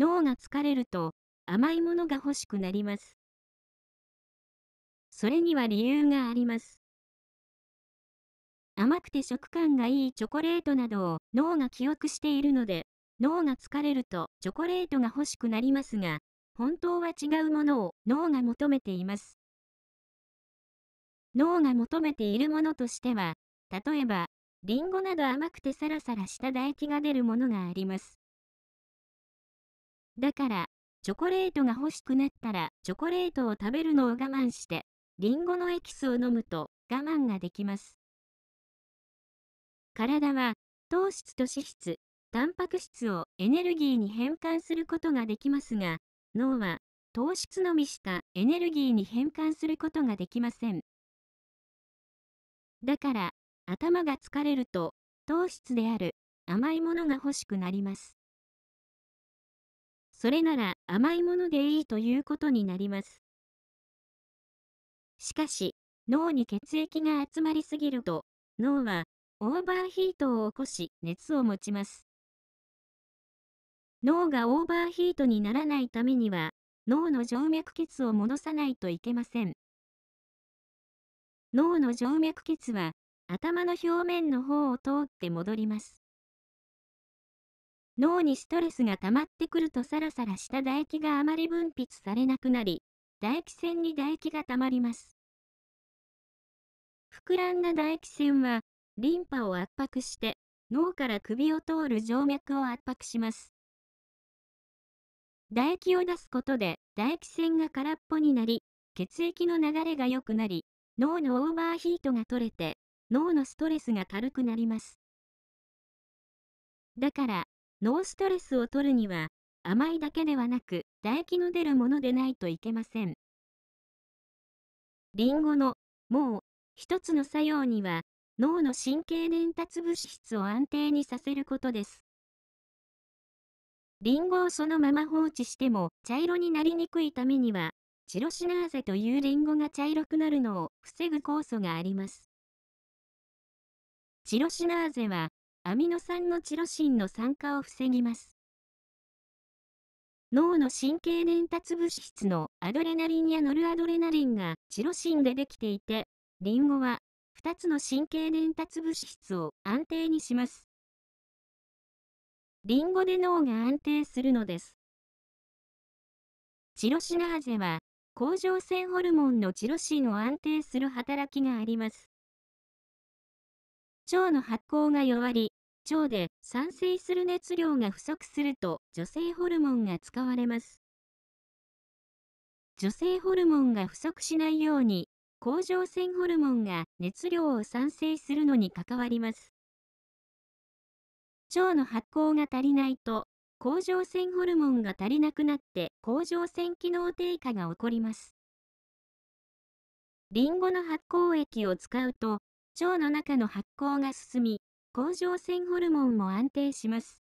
脳が疲れると甘いものが欲しくなります。それには理由があります。甘くて食感がいいチョコレートなどを脳が記憶しているので、脳が疲れるとチョコレートが欲しくなりますが、本当は違うものを脳が求めています。脳が求めているものとしては、例えば、りんごなど甘くてサラサラした唾液が出るものがあります。だから、チョコレートが欲しくなったら、チョコレートを食べるのを我慢して、リンゴのエキスを飲むと我慢ができます。体は、糖質と脂質、タンパク質をエネルギーに変換することができますが、脳は糖質のみしかエネルギーに変換することができません。だから、頭が疲れると、糖質である甘いものが欲しくなります。それなら甘いものでいいということになります。しかし、脳に血液が集まりすぎると、脳はオーバーヒートを起こし熱を持ちます。脳がオーバーヒートにならないためには、脳の静脈血を戻さないといけません。脳の静脈血は頭の表面の方を通って戻ります。脳にストレスが溜まってくるとサラサラした唾液があまり分泌されなくなり、唾液腺に唾液が溜まります。膨らんだ唾液腺は、リンパを圧迫して、脳から首を通る静脈を圧迫します。唾液を出すことで、唾液腺が空っぽになり、血液の流れが良くなり、脳のオーバーヒートが取れて、脳のストレスが軽くなります。だから、ノストレスを取るには、甘いだけではなく、唾液の出るものでないといけません。リンゴの、もう、一つの作用には、脳の神経伝達物質を安定にさせることです。リンゴをそのまま放置しても茶色になりにくいためには、チロシナーゼというリンゴが茶色くなるのを防ぐ酵素があります。チロシナーゼはアミノ酸のチロシンの酸化を防ぎます。脳の神経伝達物質のアドレナリンやノルアドレナリンがチロシンでできていて、リンゴは2つの神経伝達物質を安定にします。リンゴで脳が安定するのです。チロシナーゼは甲状腺ホルモンのチロシンを安定する働きがあります。腸の発酵が弱り、腸で酸性する熱量が不足すると女性ホルモンが使われます。女性ホルモンが不足しないように、甲状腺ホルモンが熱量を産生するのに関わります。腸の発酵が足りないと、甲状腺ホルモンが足りなくなって甲状腺機能低下が起こります。リンゴの発酵液を使うと、腸の中の発酵が進み、甲状腺ホルモンも安定します。